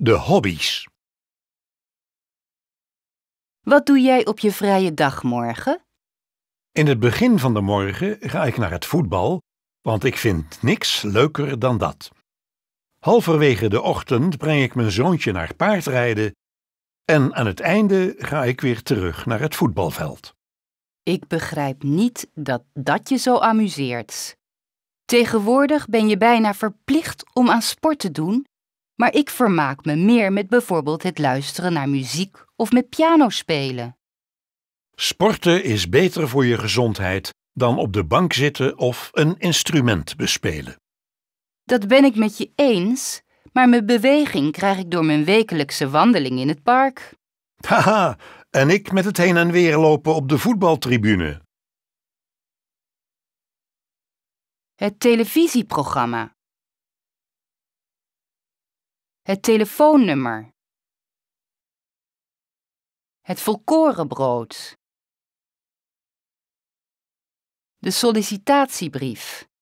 De hobby's. Wat doe jij op je vrije dag morgen? In het begin van de morgen ga ik naar het voetbal, want ik vind niks leuker dan dat. Halverwege de ochtend breng ik mijn zoontje naar paardrijden en aan het einde ga ik weer terug naar het voetbalveld. Ik begrijp niet dat dat je zo amuseert. Tegenwoordig ben je bijna verplicht om aan sport te doen maar ik vermaak me meer met bijvoorbeeld het luisteren naar muziek of met piano spelen. Sporten is beter voor je gezondheid dan op de bank zitten of een instrument bespelen. Dat ben ik met je eens, maar mijn beweging krijg ik door mijn wekelijkse wandeling in het park. Haha, en ik met het heen en weer lopen op de voetbaltribune. Het televisieprogramma het telefoonnummer. Het volkorenbrood. De sollicitatiebrief.